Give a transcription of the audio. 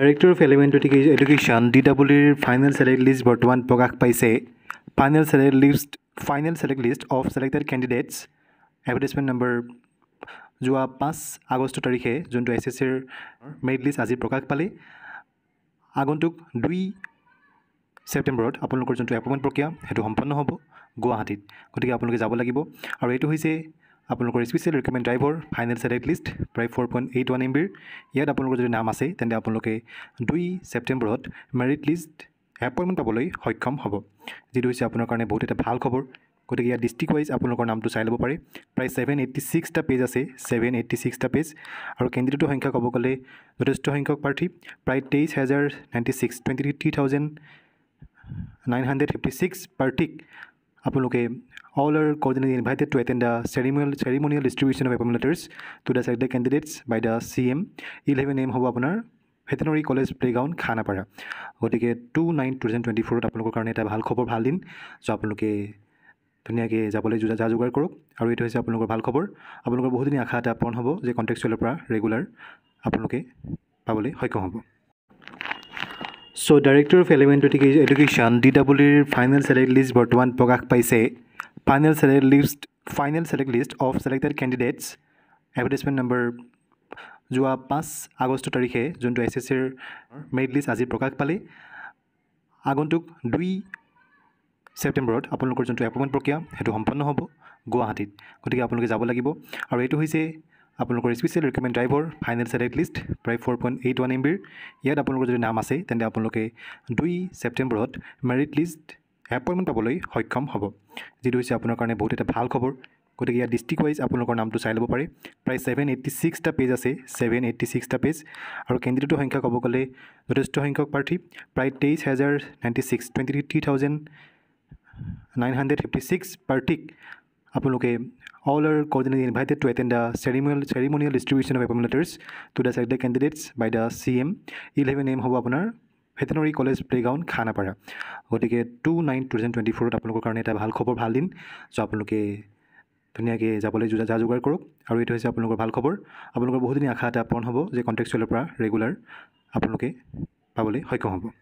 director of elementary education D ডাব্লিউৰ final select list বৰ্তমান প্ৰকাশ পাইছে final select list final select list of selected candidates advertisement number যোৱা পাঁচ August তাৰিখে যোনটো এছ এছ চিৰ মেৰিট লিষ্ট আজি প্ৰকাশ পালে আগন্তুক দুই ছেপ্টেম্বৰত আপোনালোকৰ যোনটো এপইণ্টমেণ্ট প্ৰক্ৰিয়া সেইটো সম্পন্ন হ'ব গুৱাহাটীত গতিকে আপোনালোকে যাব লাগিব আৰু এইটো হৈছে আপোনালোকৰ special recommend driver final satellite list প্ৰায় four point eight one M বিৰ ইয়াত আপোনালোকৰ যদি নাম আছে তেন্তে আপোনালোকে দুই ছেপ্টেম্বৰত মেৰিট লিষ্ট এপইণ্টমেণ্ট পাবলৈ সক্ষম হ'ব যিটো হৈছে আপোনাৰ কাৰণে বহুত এটা ভাল খবৰ গতিকে ইয়াত ডিষ্ট্ৰিক্ট ৱাইজ আপোনালোকৰ নামটো চাই ল'ব পাৰে প্ৰায় ছেভেন এইটি ছিক্সটা পেজ আছে ছেভেন এইটি ছিক্সটা পেজ আৰু কেণ্ডিডেটৰ সংখ্যা ক'ব গ'লে যথেষ্ট সংখ্যক প্ৰাৰ্থী প্ৰায় তেইছ হেজাৰ ninety six twenty three thousand nine hundred fifty six প্ৰাৰ্থীক আপোনালোকে all are coordinate invited to attend the ceremonial ceremonial distribution of appointment letters to the selected candidates by the C M eleven AM হ'ব আপোনাৰ veterinary college playground Khanapara গতিকে two nine two thousand twenty ফ'ৰত আপোনালোকৰ কাৰণে এটা ভাল খবৰ ভাল দিন চ' আপোনালোকে ধুনীয়াকৈ যাবলৈ যো যা যোগাৰ কৰক আৰু এইটো হৈছে আপোনালোকৰ ভাল খবৰ আপোনালোকৰ বহুতখিনি আশা এটা পূৰণ হ'ব যে কণ্টেক্সুৱেলৰ পৰা ৰেগুলাৰ আপোনালোকে পাবলৈ সক্ষম হ'ব চ' director of elementary education D ডাব্লিউৰ ফাইনেল চেলেক্ট লিষ্ট বৰ্তমান প্ৰকাশ পাইছে final select list final select list of selected candidates advertisement number যোৱা পাঁচ আগষ্ট তাৰিখে যোনটো এছ এছ চিৰ মেৰিট লিষ্ট আজি প্ৰকাশ পালে আগন্তুক দুই ছেপ্টেম্বৰত আপোনালোকৰ যোনটো এপইণ্টমেণ্ট প্ৰক্ৰিয়া সেইটো সম্পন্ন হ'ব গুৱাহাটীত গতিকে আপোনালোকে যাব লাগিব আৰু এইটো হৈছে আপোনালোকৰ স্পেচিয়েল ৰিকমেণ্ড ড্ৰাইভৰ ফাইনেল ছেটেক লিষ্ট প্ৰায় four point eight one M বিৰ ইয়াত আপোনালোকৰ যদি নাম আছে তেন্তে আপোনালোকে দুই ছেপ্টেম্বৰত মেৰিট লিষ্ট এপইণ্টমেণ্ট পাবলৈ সক্ষম হ'ব যিটো হৈছে আপোনাৰ কাৰণে বহুত এটা ভাল খবৰ গতিকে ইয়াত ডিষ্ট্ৰিক্ট ৱাইজ আপোনালোকৰ নামটো চাই ল'ব পাৰে প্ৰায় ছেভেন এইটি ছিক্সটা পেজ আছে ছেভেন এইটি ছিক্সটা পেজ আৰু কেন্দ্ৰীয় সংখ্যা ক'ব গ'লে যথেষ্ট সংখ্যক প্ৰাৰ্থী প্ৰায় তেইছ হেজাৰ ninety six twenty three thousand nine hundred fifty six প্ৰাৰ্থীক আপোনালোকে all are coordinate invited to attend the ceremonial ceremonial distribution of appointment letters to the selected candidates by the C M eleven AM হ'ব আপোনাৰ veterinary college playground Khanapara গতিকে two nine two thousand twenty ফ'ৰত আপোনালোকৰ কাৰণে এটা ভাল খবৰ ভাল দিন চ' আপোনালোকে ধুনীয়াকৈ যাবলৈ যো যা যোগাৰ কৰক আৰু এইটো হৈছে আপোনালোকৰ ভাল খবৰ আপোনালোকৰ বহুতখিনি আশা এটা পূৰণ হ'ব যে কণ্টেক্সুৱেলৰ পৰা ৰেগুলাৰ আপোনালোকে পাবলৈ সক্ষম হ'ব